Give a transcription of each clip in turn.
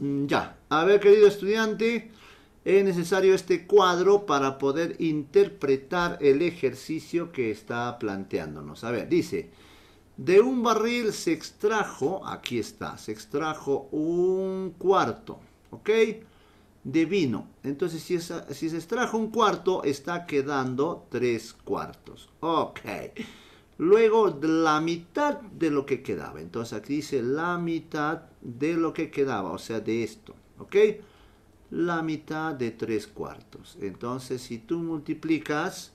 Mm, ya, a ver querido estudiante, es necesario este cuadro para poder interpretar el ejercicio que está planteándonos. A ver, dice, de un barril se extrajo, aquí está, se extrajo un cuarto, ¿ok? De vino. Entonces, si, si se extrajo un cuarto, está quedando tres cuartos. Ok. Luego la mitad de lo que quedaba. Entonces aquí dice la mitad de lo que quedaba, o sea, de esto. ¿Ok? La mitad de tres cuartos. Entonces si tú multiplicas,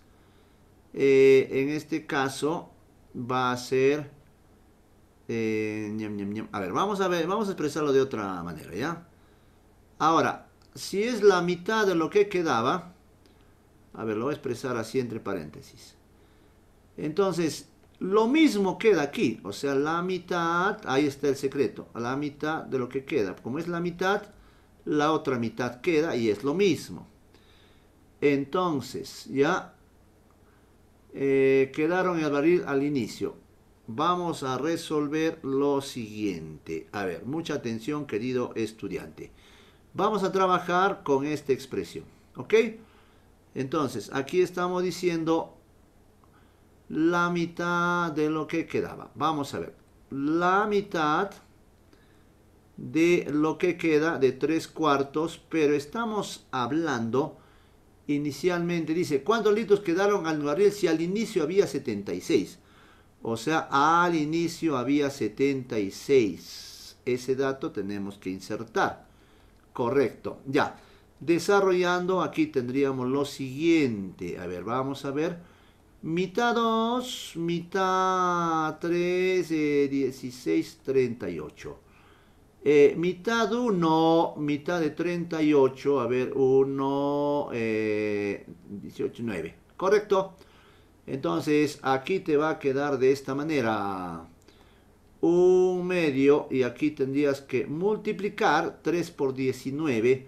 eh, en este caso va a ser... Eh, a ver, vamos a ver, vamos a expresarlo de otra manera, ¿ya? Ahora, si es la mitad de lo que quedaba, a ver, lo voy a expresar así entre paréntesis. Entonces, lo mismo queda aquí, o sea, la mitad, ahí está el secreto, la mitad de lo que queda. Como es la mitad, la otra mitad queda y es lo mismo. Entonces, ya eh, quedaron el barril al inicio. Vamos a resolver lo siguiente. A ver, mucha atención, querido estudiante. Vamos a trabajar con esta expresión, ¿ok? Entonces, aquí estamos diciendo la mitad de lo que quedaba. Vamos a ver. La mitad de lo que queda de tres cuartos, pero estamos hablando inicialmente, dice, ¿cuántos litros quedaron al barril si al inicio había 76? O sea, al inicio había 76. Ese dato tenemos que insertar. Correcto, ya. Desarrollando, aquí tendríamos lo siguiente. A ver, vamos a ver mitad 2, mitad 3, 16, 38. mitad 1, mitad de 38, a ver, 1, 18, 9, ¿correcto? Entonces, aquí te va a quedar de esta manera. Un medio, y aquí tendrías que multiplicar 3 por 19,